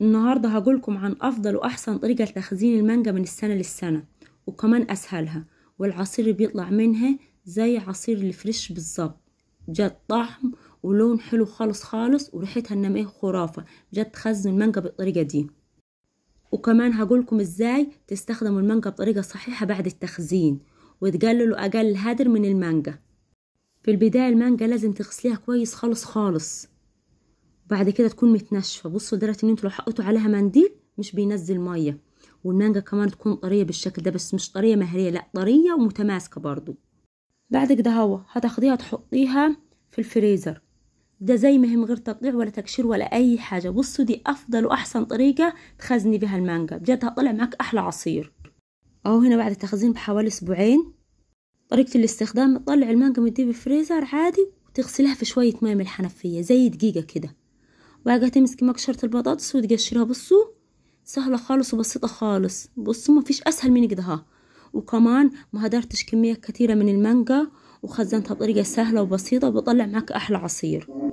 النهاردة هقولكم عن أفضل وأحسن طريقة لتخزين المانجا من السنة للسنة وكمان أسهلها والعصير اللي بيطلع منها زي عصير الفريش بالظبط جت طعم ولون حلو خالص خالص وريحتها النمائية خرافة جت تخزن المانجا بالطريقة دي وكمان هقولكم ازاي تستخدموا المانجا بطريقة صحيحة بعد التخزين وتقللوا أقل هدر من المانجا في البداية المانجا لازم تغسليها كويس خالص خالص بعد كده تكون متنشفه بصوا لدرجه ان انتوا لو حطيتوا عليها منديل مش بينزل ميه والمانجا كمان تكون طريه بالشكل ده بس مش طريه مهريه لا طريه ومتماسكه برضو بعد كده هو هتاخديها تحطيها في الفريزر ده زي ما هي من غير تقطيع ولا تكشير ولا اي حاجه بصوا دي افضل واحسن طريقه تخزني بها المانجا بجد هتطلع معاك احلى عصير اهو هنا بعد التخزين بحوالي اسبوعين طريقه الاستخدام تطلع المانجا من الديب فريزر عادي وتغسلها في شويه ماء من الحنفيه زي دقيقه كده وهاجي تمسكي مكشرة البطاطس وتقشريها بصوا سهلة خالص وبسيطة خالص بصوا مفيش أسهل من كده وكمان ما هدرتش كمية كتيرة من المانجا وخزنتها بطريقة سهلة وبسيطة وبطلع معاك أحلى عصير